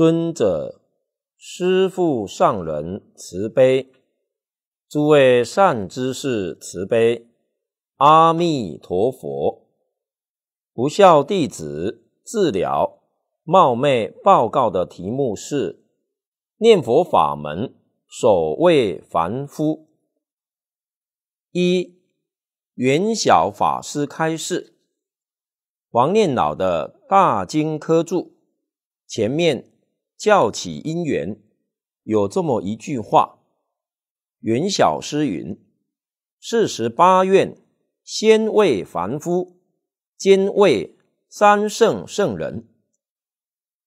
尊者、师父、上人慈悲，诸位善知识慈悲，阿弥陀佛。不孝弟子治疗冒昧报告的题目是：念佛法门。所谓凡夫，一元晓法师开示，王念老的大经科注前面。教起因缘，有这么一句话：云小诗云，四十八愿，先为凡夫，兼为三圣圣人，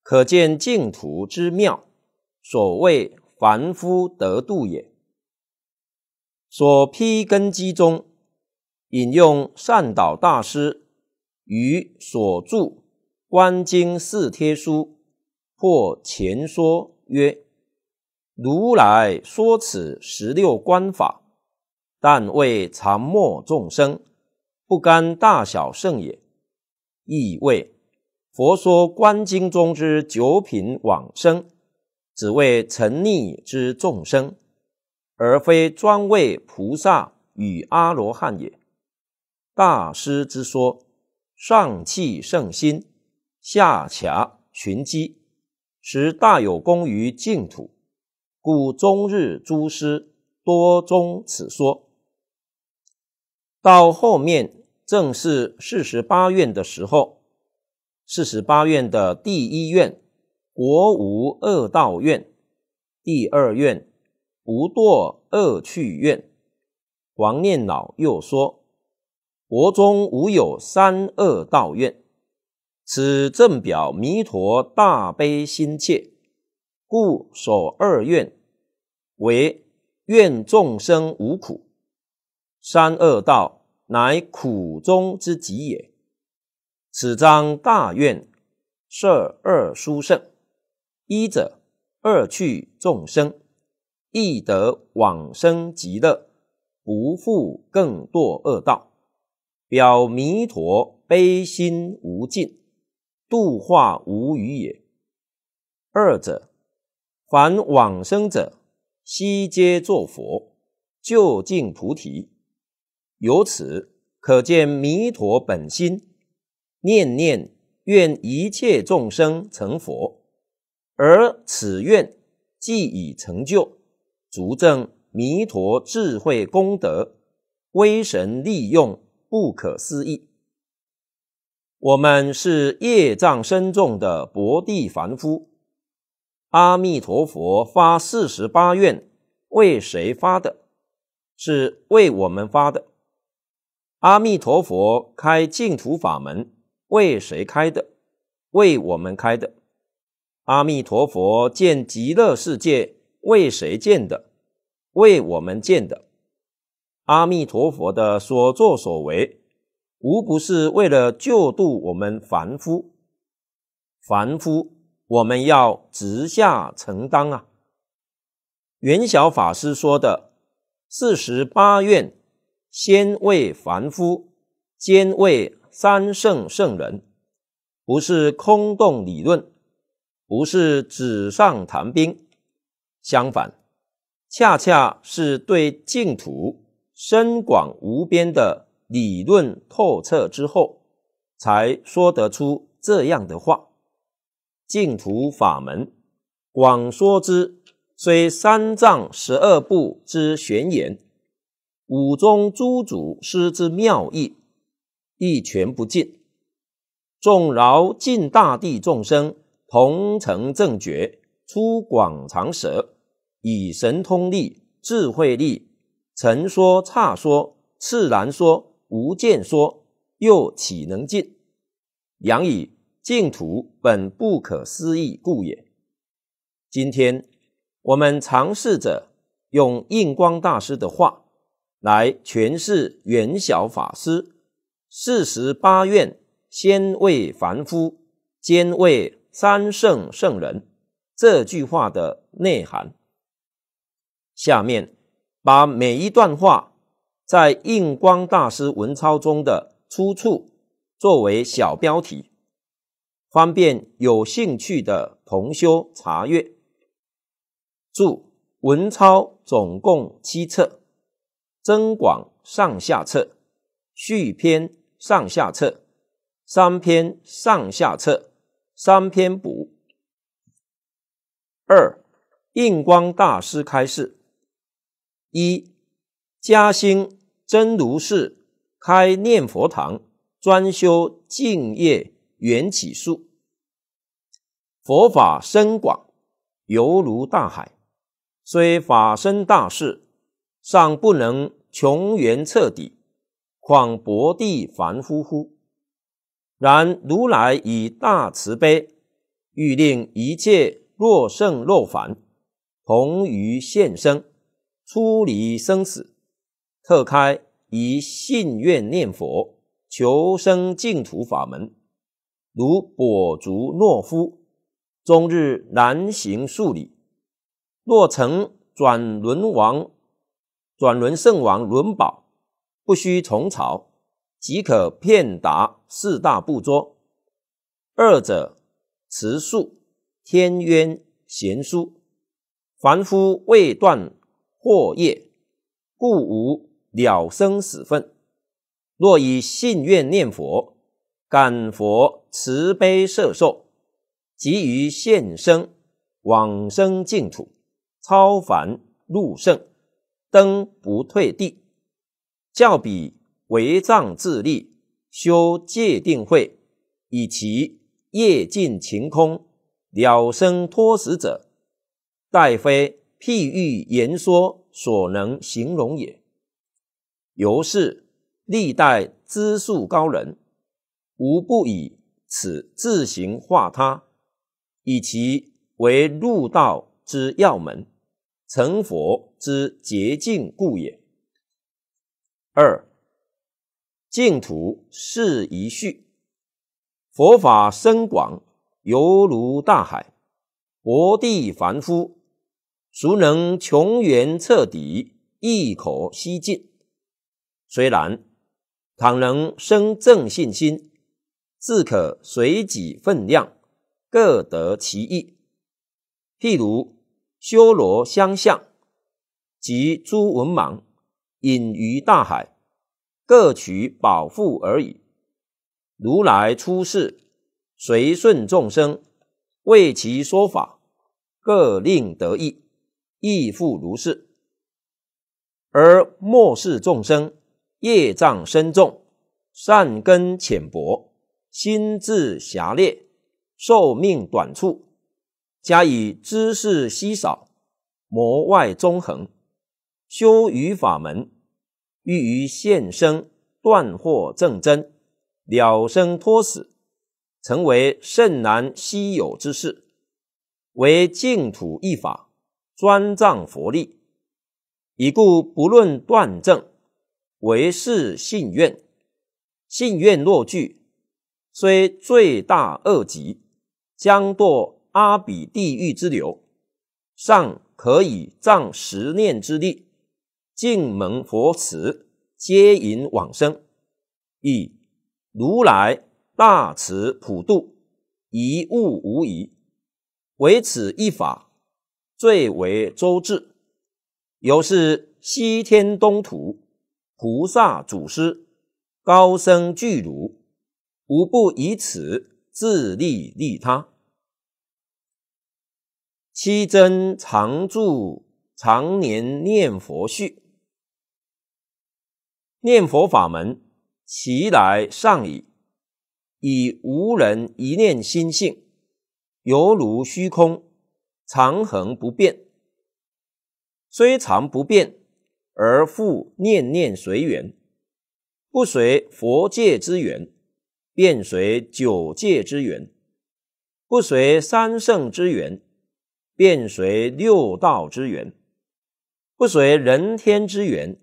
可见净土之妙。所谓凡夫得度也。所批根基中，引用善导大师于所著《观经四帖书》。或前说曰：“如来说此十六观法，但为常末众生，不干大小圣也；亦谓佛说观经中之九品往生，只为沉溺之众生，而非专为菩萨与阿罗汉也。”大师之说，上气圣心，下恰寻机。时大有功于净土，故终日诸师多宗此说。到后面正是四十八愿的时候，四十八愿的第一愿，国无恶道愿；第二愿，不堕恶趣愿。王念老又说，国中无有三恶道愿。此正表弥陀大悲心切，故所二愿为愿众生无苦，三恶道乃苦中之极也。此章大愿摄二殊胜，一者二去众生，亦得往生极乐，不复更堕恶道，表弥陀悲心无尽。度化无余也。二者，凡往生者悉皆作佛，究竟菩提。由此可见弥陀本心，念念愿一切众生成佛，而此愿既已成就，足证弥陀智慧功德，威神利用不可思议。我们是业障深重的薄地凡夫。阿弥陀佛发四十八愿，为谁发的？是为我们发的。阿弥陀佛开净土法门，为谁开的？为我们开的。阿弥陀佛见极乐世界，为谁建的？为我们建的。阿弥陀佛的所作所为。无不是为了救度我们凡夫，凡夫我们要直下承担啊！元晓法师说的“四十八愿，先为凡夫，兼为三圣圣人”，不是空洞理论，不是纸上谈兵，相反，恰恰是对净土深广无边的。理论透彻之后，才说得出这样的话。净土法门，广说之，虽三藏十二部之玄言，五宗诸祖师之妙义，一全不尽。众饶尽大地众生同成正觉，出广长舌，以神通力、智慧力，成说、差说、次然说。无见说，又岂能尽？言以净土本不可思议故也。今天，我们尝试着用印光大师的话来诠释元晓法师《四十八愿》“先为凡夫，兼为三圣圣人”这句话的内涵。下面，把每一段话。在印光大师文钞中的出处，作为小标题，方便有兴趣的同修查阅。注：文钞总共七册，增广上下册，续篇上下册，三篇上下册，三篇补。二、印光大师开示。一、嘉兴。真如是开念佛堂，专修净业缘起术。佛法深广，犹如大海，虽法身大事，尚不能穷源彻底，况薄地凡夫乎？然如来以大慈悲，欲令一切若圣若凡，同于现身，出离生死。特开以信愿念佛求生净土法门，如跛足懦夫，终日难行数里；若成转轮王、转轮圣王轮宝，不须重朝，即可遍达四大部洲。二者持数天渊贤书，凡夫未断惑业，故无。了生死分，若以信愿念佛，感佛慈悲摄受，即于现生往生净土，超凡入圣，登不退地，较彼为藏自立，修戒定慧，以其业尽情空，了生脱死者，待非譬喻言说所能形容也。由是历代资术高人，无不以此自行化他，以其为入道之要门，成佛之捷径故也。二净土是一序，佛法深广，犹如大海，薄地凡夫，孰能穷源彻底，亦可希进。虽然倘能生正信心，自可随己分量，各得其意。譬如修罗相向及诸文盲，隐于大海，各取宝腹而已。如来出世，随顺众生，为其说法，各令得意，亦复如是。而末世众生。业障深重，善根浅薄，心智狭劣，寿命短促，加以知识稀少，魔外纵横，修于法门，欲于现生断惑正真，了生脱死，成为甚难稀有之事。为净土一法专仗佛力，已故不论断证。为是信愿，信愿若具，虽罪大恶极，将堕阿鼻地狱之流，尚可以仗十念之力，净蒙佛慈，接引往生，以如来大慈普度，一物无疑。唯此一法，最为周至。犹是西天东土。菩萨祖师、高僧巨儒，无不以此自利利他。七真常住，常年念佛序，念佛法门，其来上矣。以无人一念心性，犹如虚空，常恒不变。虽常不变。而复念念随缘，不随佛界之缘，便随九界之缘；不随三圣之缘，便随六道之缘；不随人天之缘，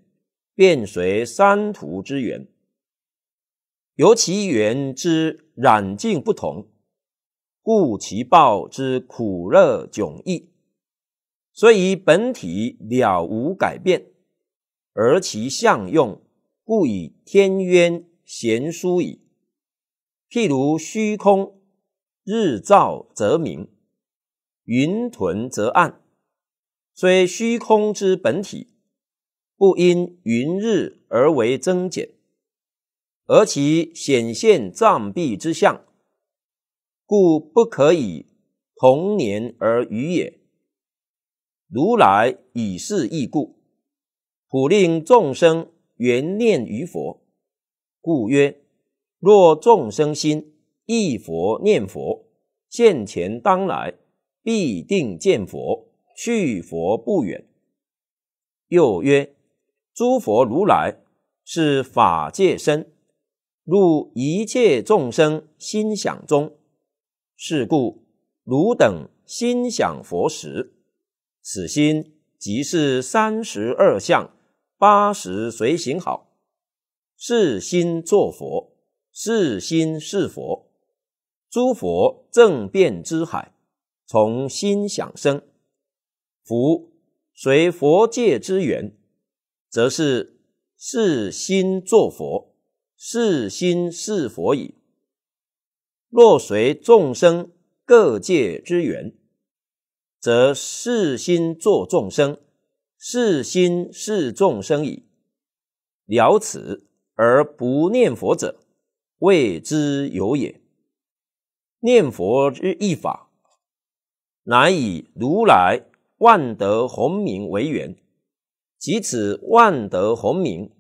便随三途之缘。由其缘之染境不同，故其报之苦乐迥异。所以本体了无改变。而其相用，故以天渊贤疏矣。譬如虚空，日照则明，云屯则暗。虽虚空之本体，不因云日而为增减，而其显现藏蔽之象，故不可以同年而语也。如来以是义故。普令众生缘念于佛，故曰：若众生心忆佛念佛，现前当来必定见佛，去佛不远。又曰：诸佛如来是法界身，入一切众生心想中。是故汝等心想佛时，此心即是三十二相。八十随行好，是心作佛，是心是佛。诸佛正遍知海，从心想生。佛随佛界之缘，则是是心作佛，是心是佛矣。若随众生各界之缘，则是心作众生。是心是众生矣。了此而不念佛者，谓之有也。念佛之一法，乃以如来万德洪名为缘。即此万德洪名，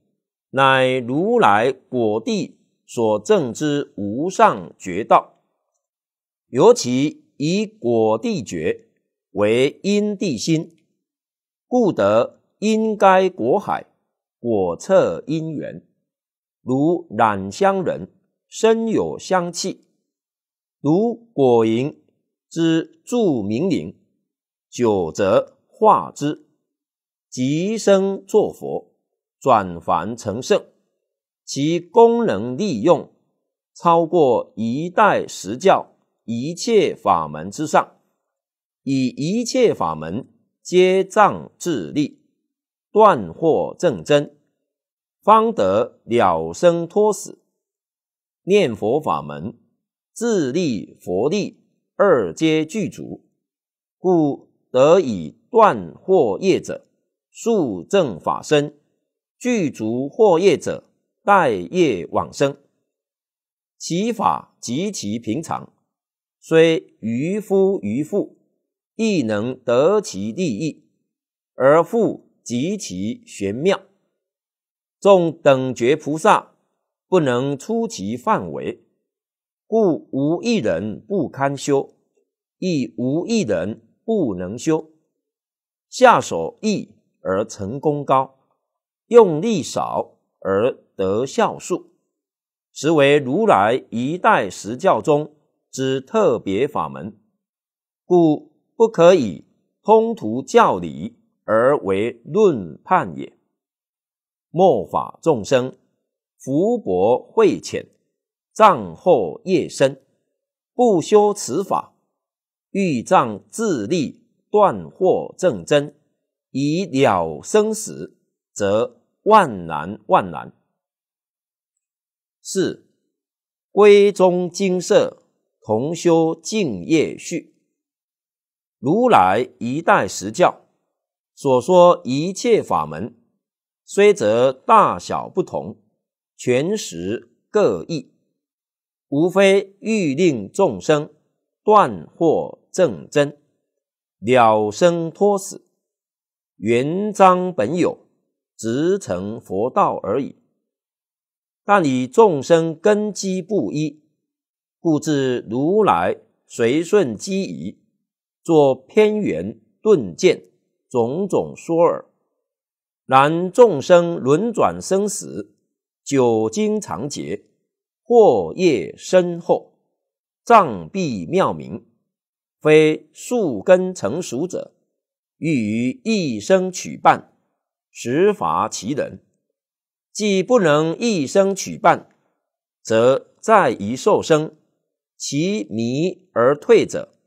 乃如来果地所证之无上绝道。尤其以果地觉为因地心。故得因该果海，果测因缘。如染香人身有香气，如果蝇之著名灵，久则化之，即生作佛，转凡成圣。其功能利用，超过一代十教一切法门之上，以一切法门。皆仗自力断惑正真，方得了生脱死。念佛法门，自力佛力二皆具足，故得以断惑业者速正法身，具足惑业者待业往生。其法极其平常，虽愚夫愚妇。亦能得其利益，而复极其玄妙，众等觉菩萨不能出其范围，故无一人不堪修，亦无一人不能修。下手易而成功高，用力少而得效速，实为如来一代十教中之特别法门，故。不可以通途教理而为论判也。末法众生福薄慧浅，障惑业深，不修此法，欲障自立，断惑正真，以了生死，则万难万难。四归中精舍，同修净业序。如来一代十教所说一切法门，虽则大小不同，全实各异，无非欲令众生断惑正真，了生脱死，原章本有，直成佛道而已。但以众生根基不一，故至如来随顺机宜。作偏圆钝见种种说耳。然众生轮转生死，久经长劫，祸业深厚，障蔽妙明，非树根成熟者，欲于一生取伴，实乏其人。既不能一生取伴，则再一受生，其迷而退者。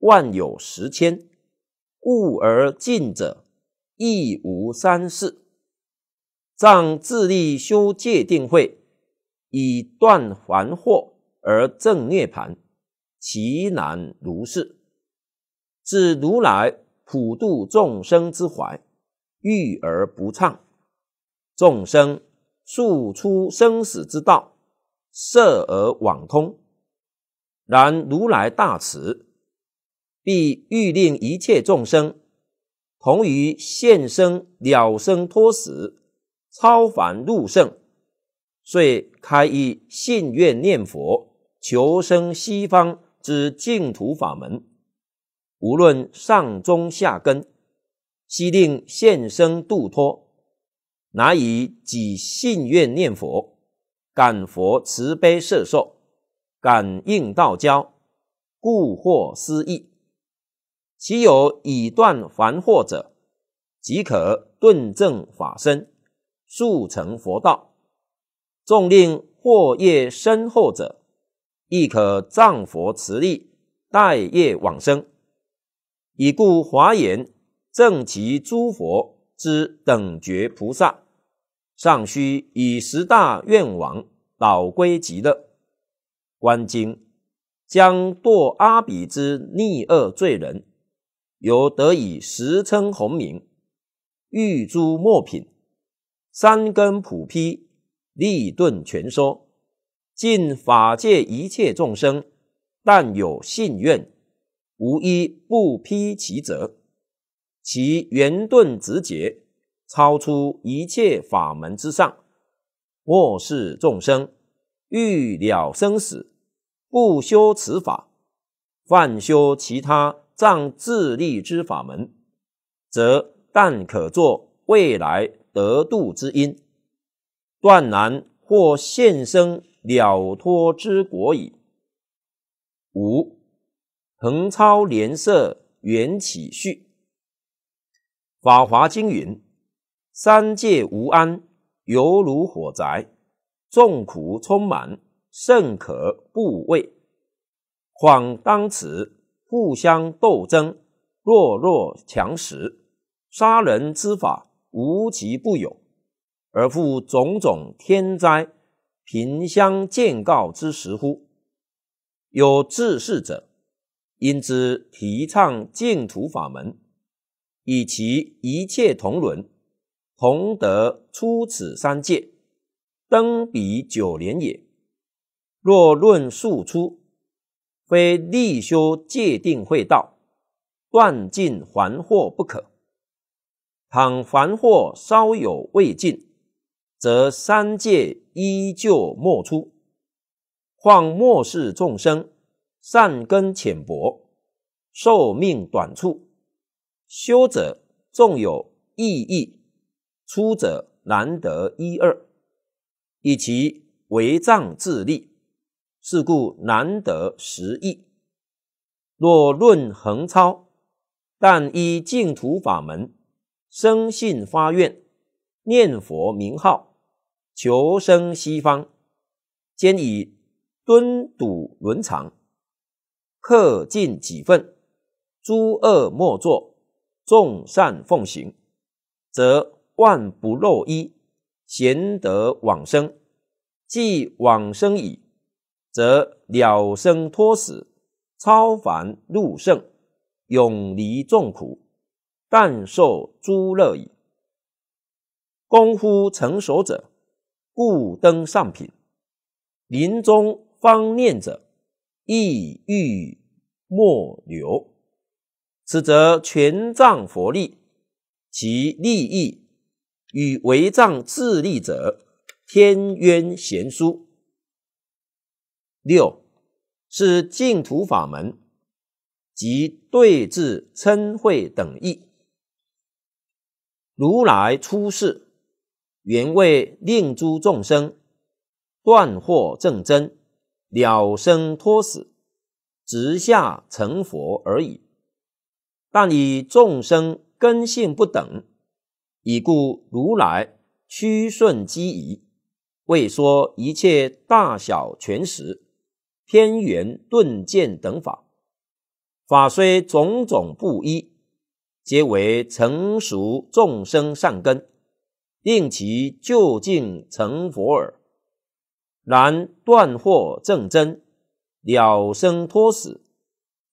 万有十千，故而尽者亦无三世。藏自力修戒定慧，以断烦惑而正涅盘，其难如是。自如来普度众生之怀，遇而不畅，众生速出生死之道，涉而网通。然如来大慈。亦欲令一切众生同于现生了生脱死超凡入圣，遂开一信愿念佛求生西方之净土法门。无论上中下根，悉令现生度脱。乃以己信愿念佛，感佛慈悲摄受，感应道交，故获思意。其有以断凡惑者，即可顿证法身，速成佛道；纵令惑业深厚者，亦可仗佛慈力，待业往生。以故华严正其诸佛之等觉菩萨，尚须以十大愿王导归极乐。观经将堕阿鼻之逆恶罪人。由得以时称弘名，玉珠墨品，三根普披，立顿全说，尽法界一切众生，但有信愿，无一不披其责，其圆顿直觉超出一切法门之上。末世众生欲了生死，不修此法，犯修其他。上自立之法门，则但可作未来得度之因，断难或现生了脱之果矣。五横超连摄缘起序，《法华经云：“三界无安，犹如火宅，众苦充满，甚可怖畏。”况当此。互相斗争，弱肉强食，杀人之法无奇不有，而复种种天灾，贫相见告之时乎？有志士者，应知提倡净土法门，以其一切同伦，同得出此三界，登彼九莲也。若论数出，非力修戒定慧道，断尽还祸不可。倘还惑稍有未尽，则三界依旧莫出。况末世众生善根浅薄，寿命短促，修者纵有意义，出者难得一二，以其为障自立。是故难得实意。若论横超，但依净土法门，生信发愿，念佛名号，求生西方，兼以敦笃伦常，克尽己分，诸恶莫作，众善奉行，则万不漏一，贤德往生。既往生矣。则了生脱死，超凡入圣，永离众苦，但受诸乐矣。功夫成熟者，故登上品；临终方念者，意欲莫留。此则全杖佛力，其利益与为藏自利者，天渊贤殊。六是净土法门及对治称会等义。如来出世，原为令诸众生断惑正真，了生脱死，直下成佛而已。但以众生根性不等，以故如来屈顺机宜，为说一切大小全实。天元钝剑等法，法虽种种不一，皆为成熟众生善根，令其就近成佛耳。然断惑正真，了生脱死，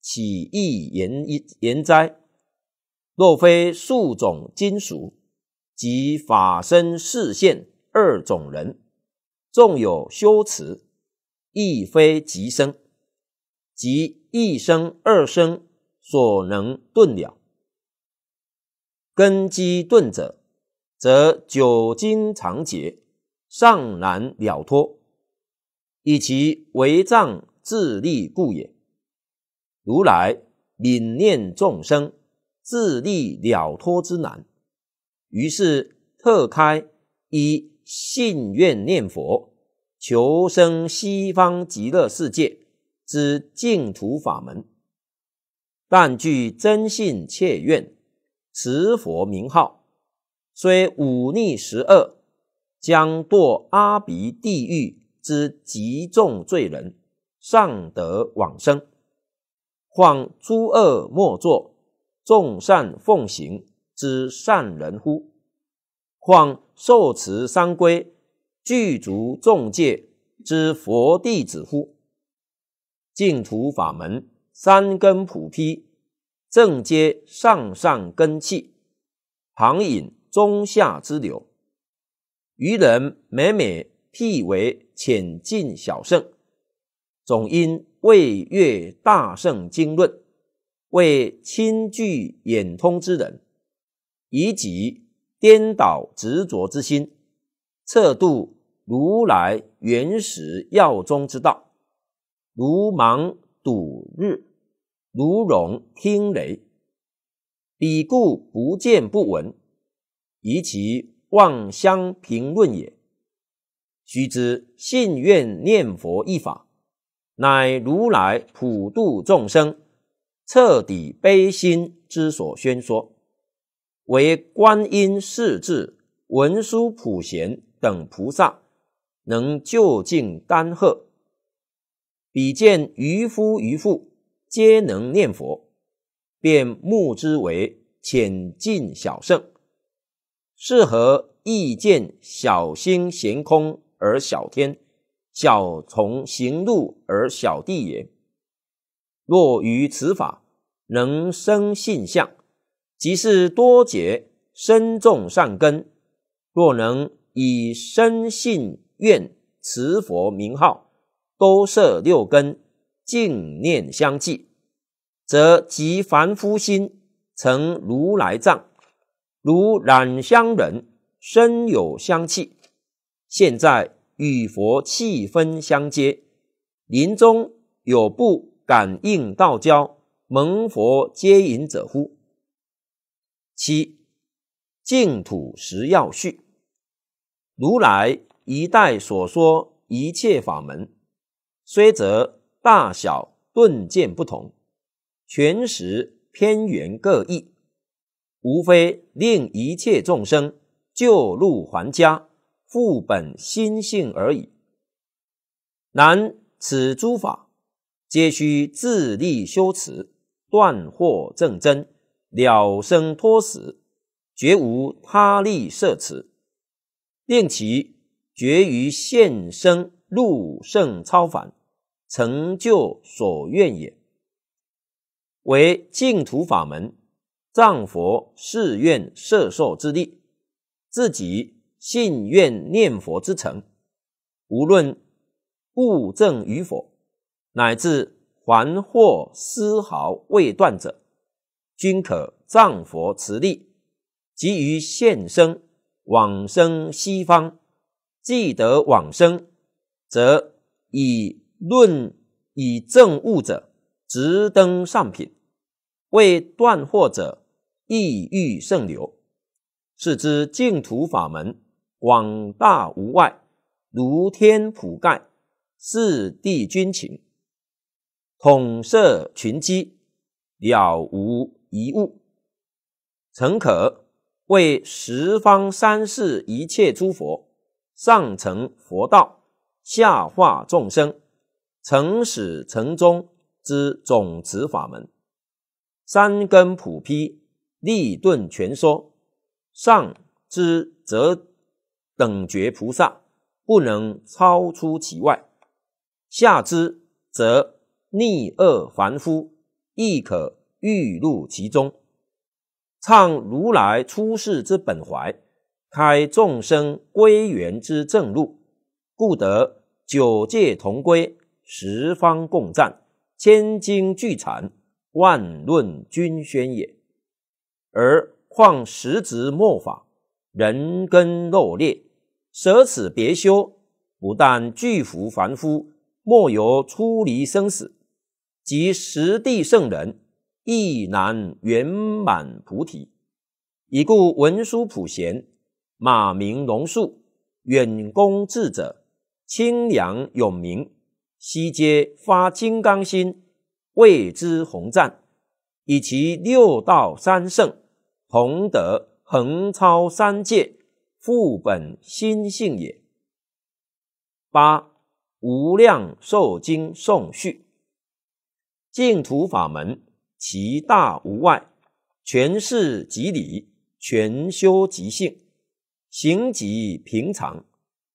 岂易言言哉？若非数种金属，即法身示现二种人，纵有修持。亦非极生，即一生二生所能顿了。根基顿者，则久经长劫，尚难了脱，以其为障自立故也。如来悯念众生自立了脱之难，于是特开以信愿念佛。求生西方极乐世界之净土法门，但具真信切愿，持佛名号，虽忤逆十恶，将堕阿鼻地狱之极重罪人，尚得往生。况诸恶莫作，众善奉行之善人乎？况受持三归。具足众戒之佛弟子乎？净土法门三根普披，正接上上根器，旁引中下之流。愚人每每辟为浅近小圣，总因未阅大圣经论，为亲具眼通之人，以己颠倒执着之心测度。如来原始要宗之道，如盲睹日，如聋听雷，彼故不见不闻，以其妄相评论也。须知信愿念佛一法，乃如来普度众生、彻底悲心之所宣说，为观音、世至、文殊、普贤等菩萨。能就近干涸。比见渔夫渔妇皆能念佛，便目之为浅近小圣。是何意见小星闲空而小天，小虫行路而小地也。若于此法能生信相，即是多劫深种善根。若能以生信。愿持佛名号，多摄六根，净念相继，则即凡夫心成如来藏，如染香人身有香气，现在与佛气分相接，临终有不感应道交，蒙佛接引者乎？七净土十要序，如来。一代所说一切法门，虽则大小顿渐不同，全时偏圆各异，无非令一切众生救路还家，复本心性而已。然此诸法，皆需自力修持，断惑正真，了生脱死，绝无他力摄持，令其。决于现生入圣超凡，成就所愿也。为净土法门，藏佛誓愿摄受之力，自己信愿念佛之诚，无论物证与否，乃至还或丝毫未断者，均可藏佛慈力，即于现生往生西方。既得往生，则以论以证悟者，直登上品；为断惑者，意欲胜流。是知净土法门广大无外，如天覆盖，四地均情，统摄群机，了无一物，诚可为十方三世一切诸佛。上成佛道，下化众生，成始成终之总持法门。三根普披，立顿全说。上之则等觉菩萨，不能超出其外；下之则逆恶凡夫，亦可欲入其中，畅如来出世之本怀。开众生归元之正路，故得九界同归，十方共赞，千经俱阐，万论均宣也。而况实值末法，人根落裂，舍此别修，不但巨福凡夫莫由出离生死，及十地圣人亦难圆满菩提。已故文殊普贤。马明龙树远公智者清扬永明悉皆发金刚心谓之宏赞以其六道三圣同德横超三界复本心性也。八无量寿经颂序净土法门其大无外全是即理全修即性。行即平常，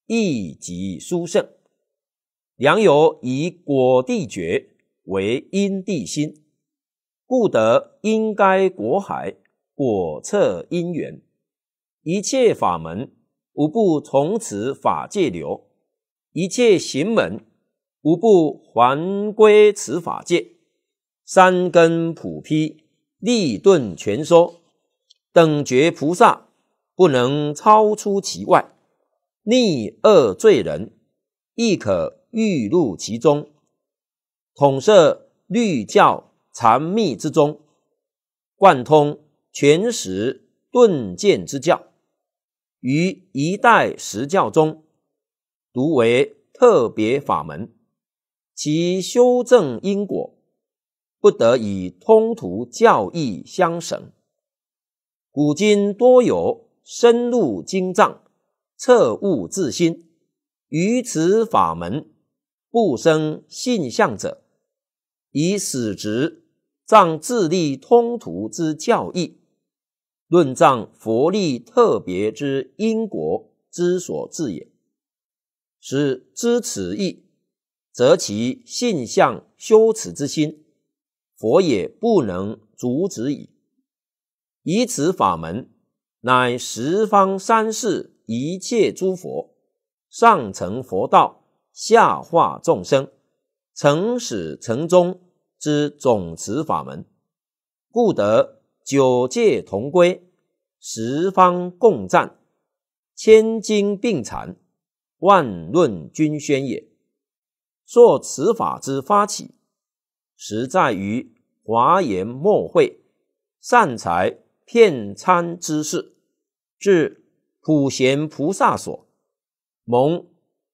意即殊胜。良友以果地觉为因地心，故得因该果海，果测因缘。一切法门，无不从此法界流；一切行门，无不还归此法界。三根普披，立顿全说，等觉菩萨。不能超出其外，逆恶罪人亦可欲入其中，统摄律教禅密之中，贯通全识顿渐之教，于一代实教中独为特别法门。其修正因果，不得以通途教义相绳。古今多有。深入经藏，彻悟自心。于此法门不生信相者，以始执藏自力通途之教义，论藏佛力特别之因果之所至也。使知此意，则其信相修持之心，佛也不能阻止矣。以此法门。乃十方三世一切诸佛，上成佛道，下化众生，成始成终之总持法门，故得九界同归，十方共赞，千经并阐，万论均宣也。若此法之发起，实在于华严末会，善财。见参之事，至普贤菩萨所，蒙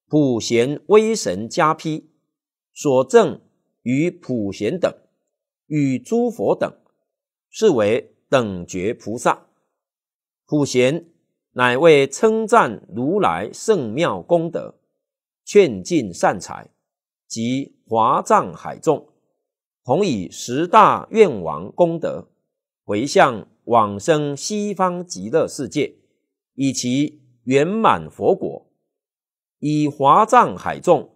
普贤威神加批，所证与普贤等，与诸佛等，是为等觉菩萨。普贤乃为称赞如来圣妙功德，劝进善财及华藏海众，同以十大愿王功德回向。往生西方极乐世界，以其圆满佛果，以华藏海众，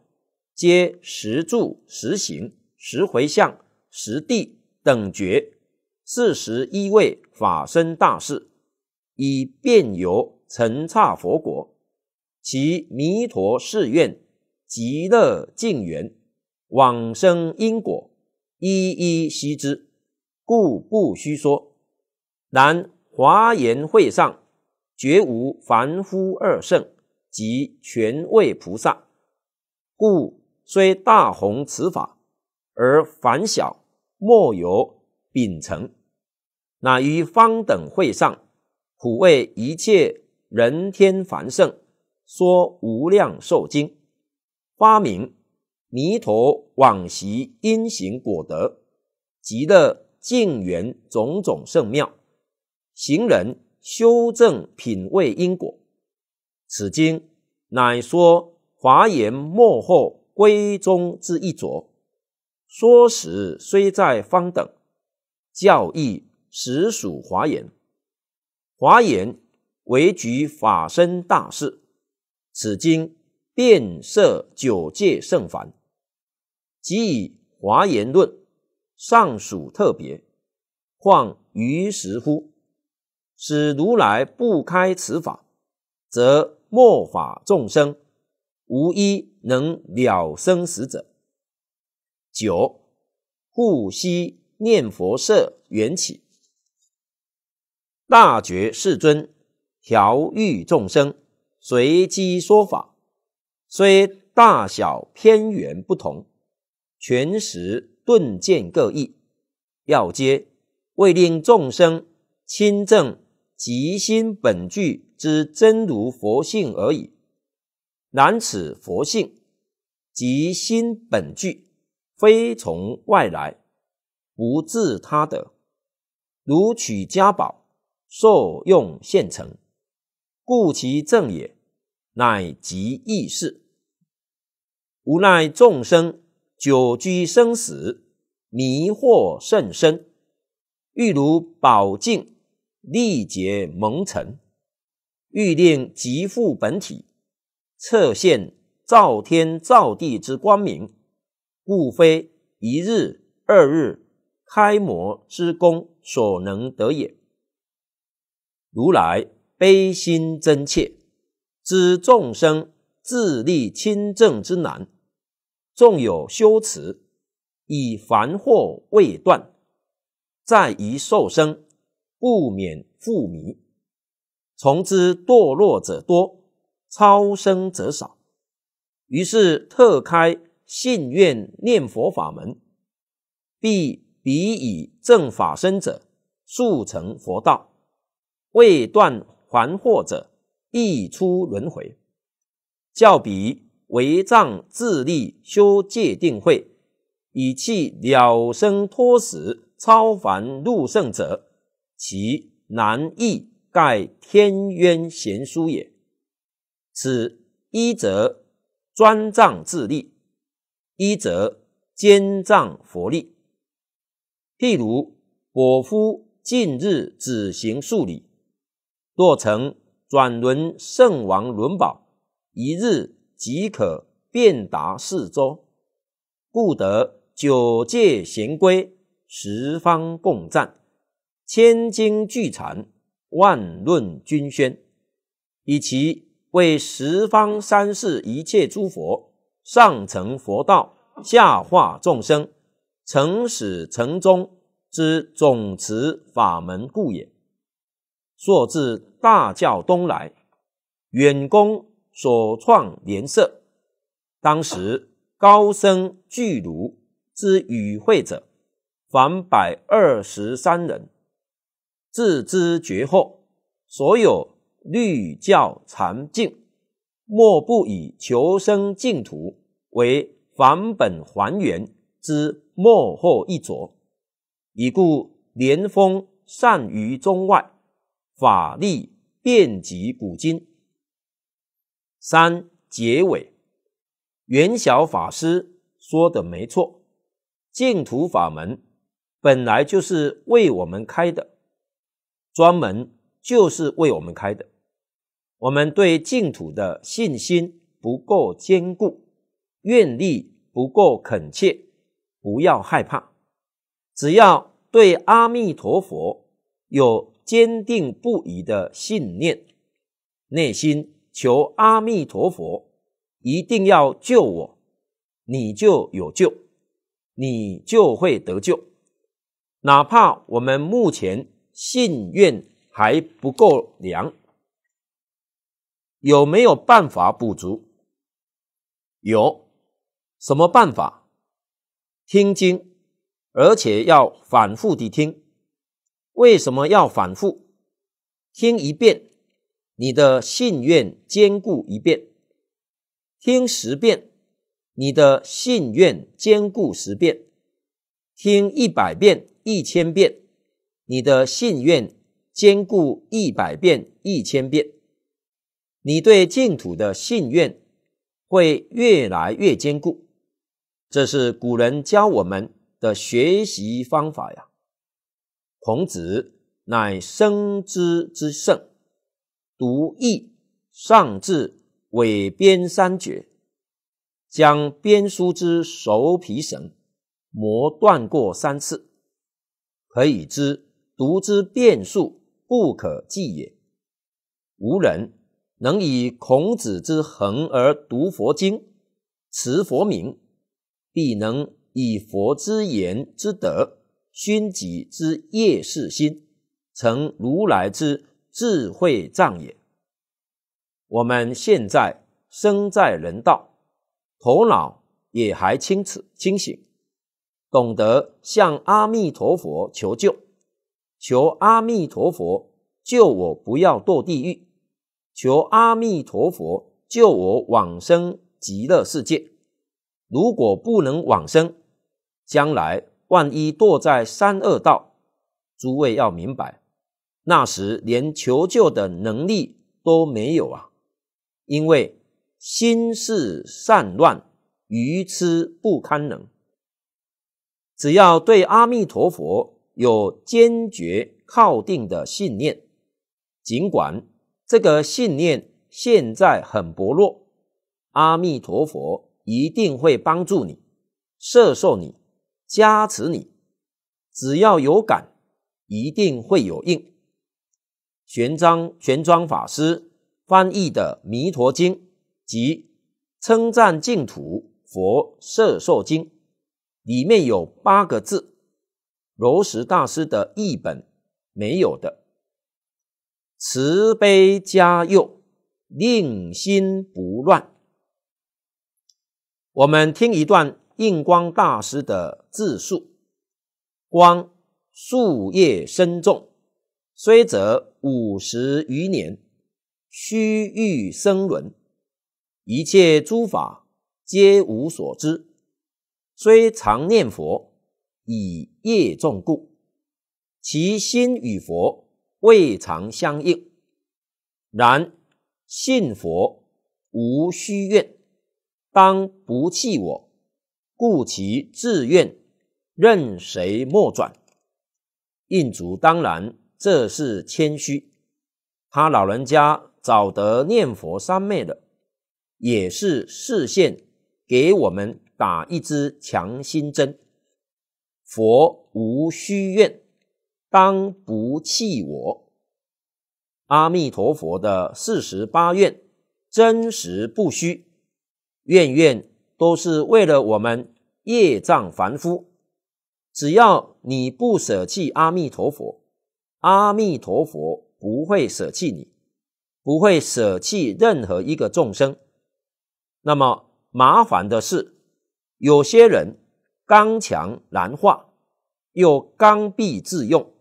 皆十住、十行、十回向、十地等觉四十一位法身大士，以遍游成刹佛国，其弥陀誓愿、极乐净愿、往生因果，一一悉知，故不须说。然华严会上绝无凡夫二圣及权位菩萨，故虽大弘此法，而凡小莫有秉承。乃于方等会上普为一切人天凡圣说无量寿经，发明弥陀往昔因行果德极乐净缘种种圣妙。行人修正品味因果，此经乃说华严末后归宗之一着。说时虽在方等教义，实属华严。华严为举法身大事，此经便摄九界圣凡，即以华严论尚属特别，况于时乎？使如来不开此法，则末法众生无一能了生死者。九护惜念佛舍缘起，大觉世尊调御众生，随机说法，虽大小偏远不同，全时顿渐各异，要皆为令众生亲证。即心本具之真如佛性而已。然此佛性，即心本具，非从外来，不自他得，如取家宝，受用现成，故其正也，乃即易事。无奈众生久居生死，迷惑甚深，欲如宝镜。力竭蒙尘，欲令极复本体，彻现造天造地之光明，故非一日二日开魔之功所能得也。如来悲心真切，知众生自立清正之难，纵有修持，以凡祸未断，在于受生。不免复迷，从之堕落者多，超生者少。于是特开信愿念佛法门，必彼以正法身者速成佛道，未断还惑者亦出轮回。教彼为障自力修戒定慧，以弃了生脱死，超凡入圣者。其难易盖天渊贤书也。此一则专仗智力，一则兼仗佛力。譬如我夫近日只行数里，若成转轮圣王轮宝，一日即可遍达四周，故得九界贤归，十方共赞。千经俱阐，万论均宣，以其为十方三世一切诸佛上成佛道，下化众生，成始成终之总持法门故也。说至大教东来，远公所创莲社，当时高僧巨儒之与会者，凡百二十三人。自知绝后，所有律教禅境，莫不以求生净土为返本还原之末后一着，以故莲峰善于中外，法力遍及古今。三结尾，元小法师说的没错，净土法门本来就是为我们开的。专门就是为我们开的。我们对净土的信心不够坚固，愿力不够恳切，不要害怕。只要对阿弥陀佛有坚定不移的信念，内心求阿弥陀佛一定要救我，你就有救，你就会得救。哪怕我们目前。信愿还不够良，有没有办法补足？有什么办法？听经，而且要反复的听。为什么要反复？听一遍，你的信愿坚固一遍；听十遍，你的信愿坚固十遍；听一百遍、一千遍。你的信愿坚固一百遍、一千遍，你对净土的信愿会越来越坚固。这是古人教我们的学习方法呀。孔子乃生之之圣，读易上至伪编三绝，将编书之熟皮绳磨断过三次，可以知。读之变数不可计也，无人能以孔子之恒而读佛经，持佛名，必能以佛之言之德熏己之业事心，成如来之智慧障也。我们现在生在人道，头脑也还清此清醒，懂得向阿弥陀佛求救。求阿弥陀佛救我，不要堕地狱；求阿弥陀佛救我往生极乐世界。如果不能往生，将来万一堕在三恶道，诸位要明白，那时连求救的能力都没有啊！因为心事善乱，愚痴不堪能。只要对阿弥陀佛。有坚决靠定的信念，尽管这个信念现在很薄弱，阿弥陀佛一定会帮助你，摄受你，加持你。只要有感，一定会有应。玄奘玄奘法师翻译的《弥陀经》及称赞净土佛摄受经，里面有八个字。柔石大师的译本没有的慈悲加佑，令心不乱。我们听一段印光大师的自述：光树叶深重，虽则五十余年虚欲生轮，一切诸法皆无所知，虽常念佛。以业重故，其心与佛未尝相应。然信佛无虚愿，当不弃我，故其志愿任谁莫转。印主当然，这是谦虚。他老人家早得念佛三昧了，也是示现给我们打一支强心针。佛无虚愿，当不弃我。阿弥陀佛的四十八愿，真实不虚，愿愿都是为了我们业障凡夫。只要你不舍弃阿弥陀佛，阿弥陀佛不会舍弃你，不会舍弃任何一个众生。那么麻烦的是，有些人。刚强难化，又刚愎自用。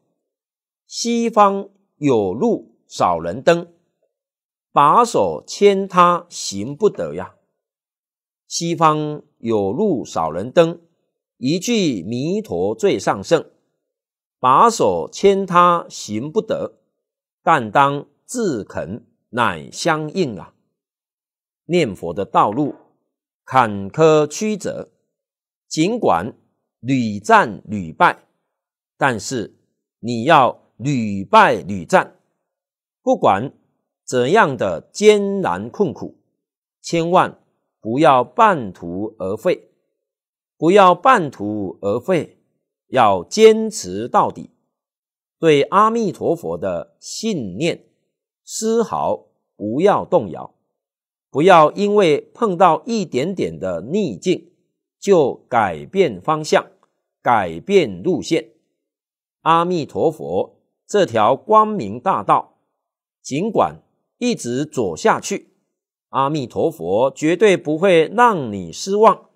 西方有路少人登，把手牵他行不得呀。西方有路少人登，一句弥陀最上圣，把手牵他行不得。但当自肯，乃相应啊。念佛的道路坎坷曲折。尽管屡战屡败，但是你要屡败屡战。不管怎样的艰难困苦，千万不要半途而废，不要半途而废，要坚持到底。对阿弥陀佛的信念，丝毫不要动摇，不要因为碰到一点点的逆境。就改变方向，改变路线。阿弥陀佛，这条光明大道，尽管一直走下去，阿弥陀佛绝对不会让你失望，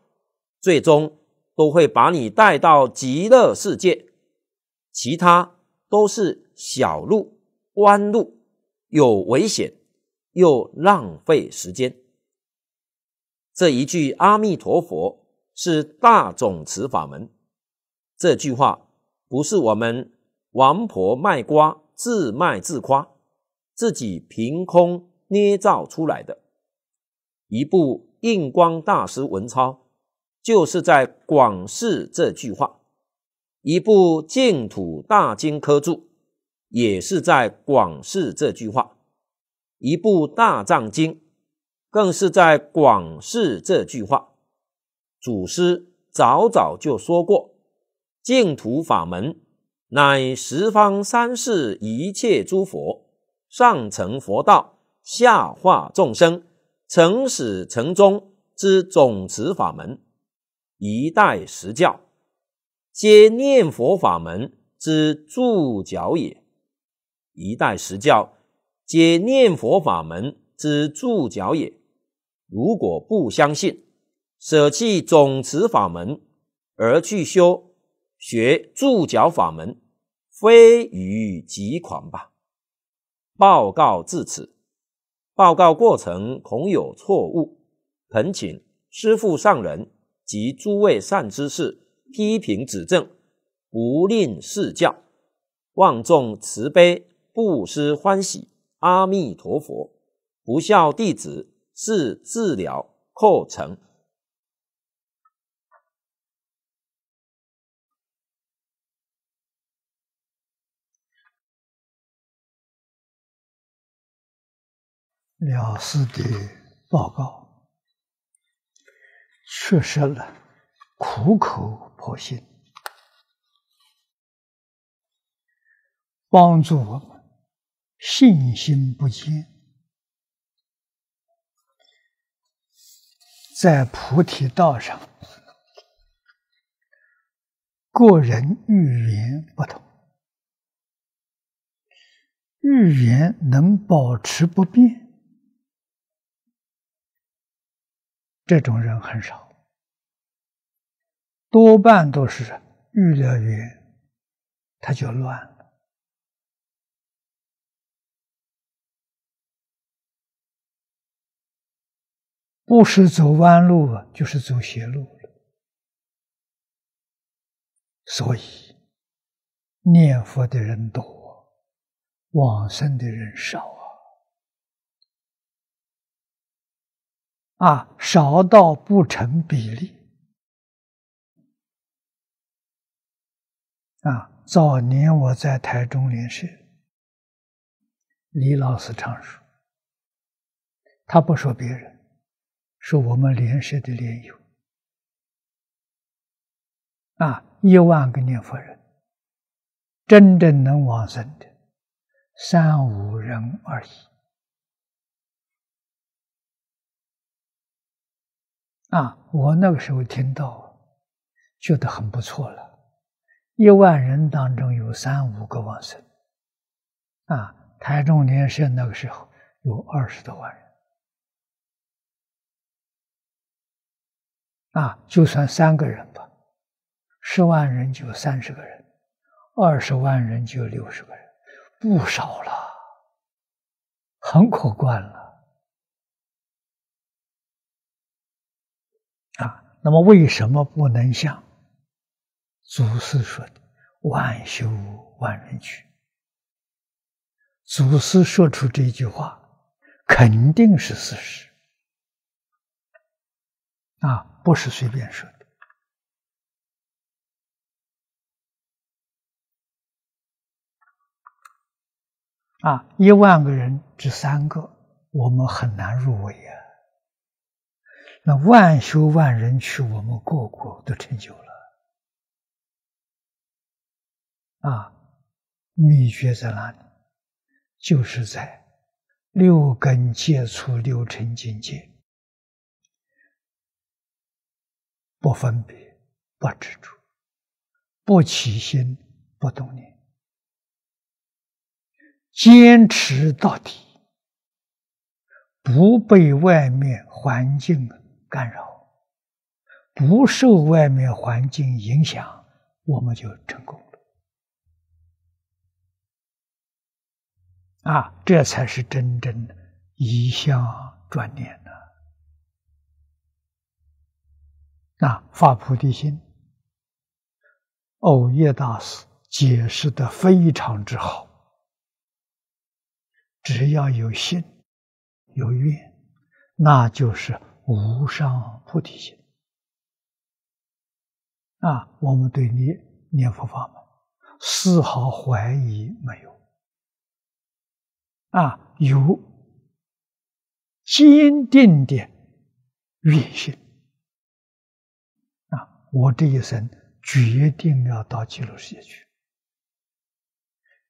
最终都会把你带到极乐世界。其他都是小路、弯路，有危险，又浪费时间。这一句阿弥陀佛。是大种持法门，这句话不是我们王婆卖瓜自卖自夸，自己凭空捏造出来的。一部印光大师文钞，就是在广释这句话；一部净土大经科注，也是在广释这句话；一部大藏经，更是在广释这句话。祖师早早就说过，净土法门乃十方三世一切诸佛上成佛道，下化众生，成始成终之总持法门。一代十教，皆念佛法门之注脚也。一代十教，皆念佛法门之注脚也。如果不相信。舍弃总持法门而去修学注脚法门，非愚即狂吧！报告至此，报告过程恐有错误，恳请师父上人及诸位善知识批评指正，不吝示教，望众慈悲，不施欢喜。阿弥陀佛！不孝弟子是治疗课程。了事的报告，确实了苦口婆心，帮助我们信心不坚，在菩提道上，个人语言不同，语言能保持不变。这种人很少，多半都是预料员，他就乱了，不是走弯路就是走邪路了。所以念佛的人多，往生的人少。啊，少到不成比例。啊，早年我在台中联社，李老师常说，他不说别人，说我们连社的连友，啊，一万个念佛人，真正能往生的，三五人而已。啊，我那个时候听到，觉得很不错了。一万人当中有三五个往生，啊，台中联社那个时候有二十多万人，啊，就算三个人吧，十万人就三十个人，二十万人就六十个人，不少了，很可观了。那么，为什么不能像祖师说的“万修万人去”？祖师说出这句话，肯定是事实，啊，不是随便说的。啊，一万个人只三个，我们很难入围啊。那万修万人去，我们个个都成就了。啊，秘诀在哪里？就是在六根接触六尘境界，不分别，不执着，不起心，不动念，坚持到底，不被外面环境啊。干扰不受外面环境影响，我们就成功了啊！这才是真正的移向转念呢。啊，发菩提心，哦叶大师解释的非常之好。只要有心有愿，那就是。无上菩提心啊！我们对你念佛法门丝毫怀疑没有啊？有坚定的愿心啊！我这一生决定要到极乐世界去。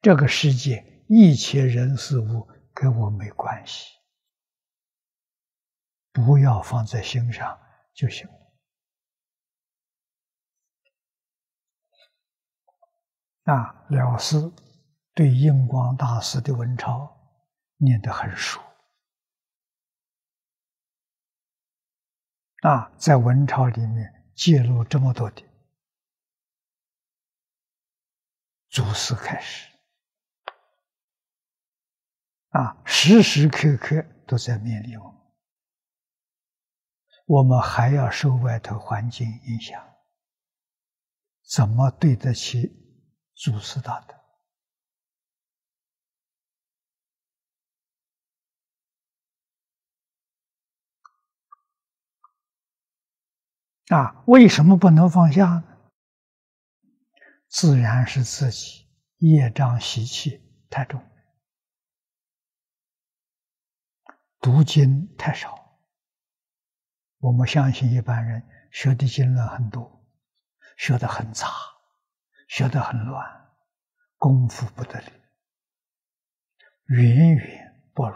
这个世界一切人事物跟我没关系。不要放在心上就行。啊，了师对印光大师的文抄念得很熟。啊，在文抄里面记录这么多的祖师开始，啊，时时刻刻都在面临我。我们还要受外头环境影响，怎么对得起祖师大德啊？为什么不能放下呢？自然是自己业障习气太重，读经太少。我们相信一般人学的经论很多，学得很差，学得很乱，功夫不得力，远远不如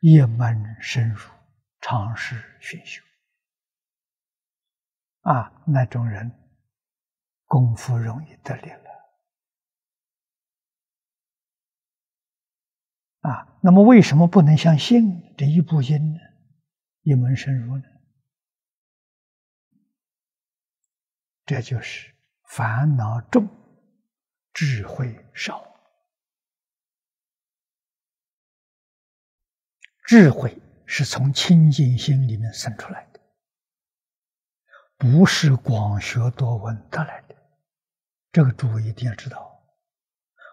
一门深入，长时熏修啊，那种人功夫容易得力了啊。那么为什么不能相信这一部经呢？一门深入呢？这就是烦恼重，智慧少。智慧是从清净心里面生出来的，不是广学多闻得来的。这个诸位一定要知道，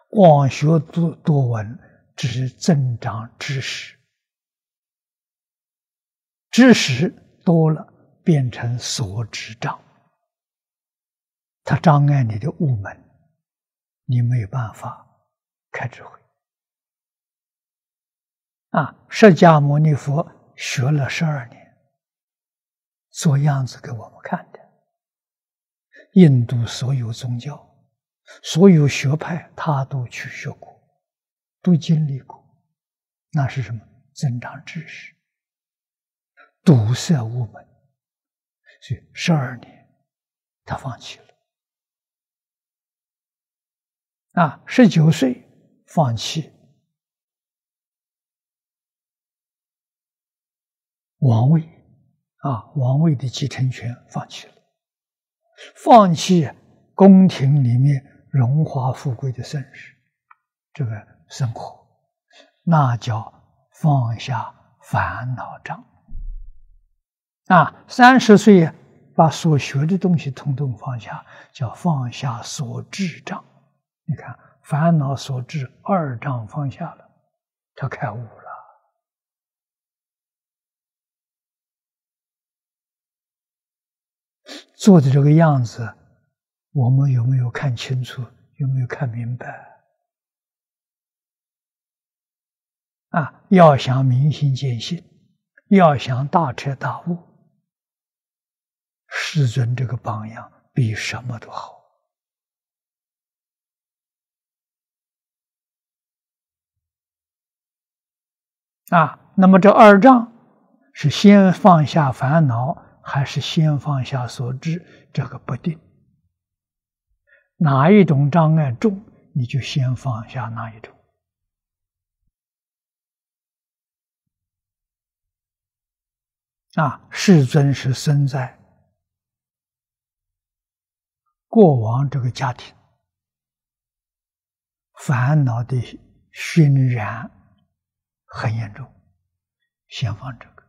广学多多闻只是增长知识。知识多了，变成所知障，它障碍你的悟门，你没有办法开智慧。啊，释迦牟尼佛学了十二年，做样子给我们看的。印度所有宗教、所有学派，他都去学过，都经历过，那是什么？增长知识。堵塞无门，所以十二年，他放弃了啊，十九岁放弃王位啊，王位的继承权放弃了，放弃宫廷里面荣华富贵的盛世这个生活，那叫放下烦恼障。啊，三十岁把所学的东西统统放下，叫放下所智障。你看，烦恼所智二障放下了，他开悟了。做的这个样子，我们有没有看清楚？有没有看明白？啊，要想明心见性，要想大彻大悟。世尊这个榜样比什么都好啊！那么这二障是先放下烦恼，还是先放下所知？这个不定，哪一种障碍重，你就先放下哪一种啊！世尊是身在。过往这个家庭烦恼的熏染很严重，先放这个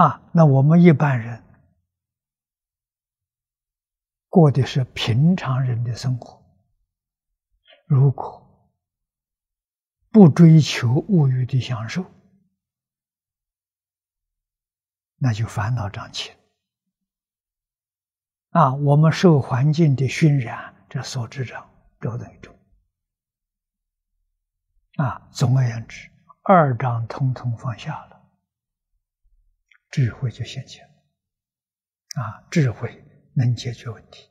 啊。那我们一般人过的是平常人的生活，如果不追求物欲的享受。那就烦恼涨起啊，我们受环境的熏染，这所致者，都等于种。啊，总而言之，二障通通放下了，智慧就显现了。啊，智慧能解决问题，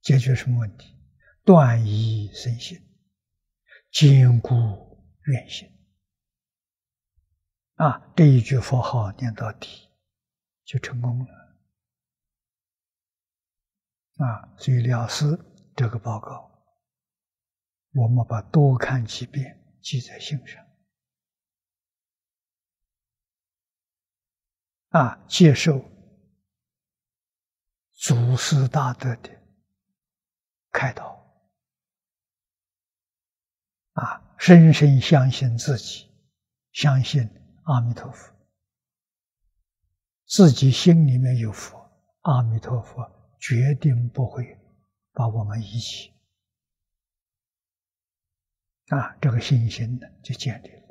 解决什么问题？断疑生信，坚固愿心。啊，这一句佛号念到底，就成功了。啊，所以了师这个报告，我们把多看几遍，记在心上。啊，接受祖师大德的开导。啊，深深相信自己，相信。阿弥陀佛，自己心里面有佛，阿弥陀佛决定不会把我们遗弃，啊，这个信心呢就建立了。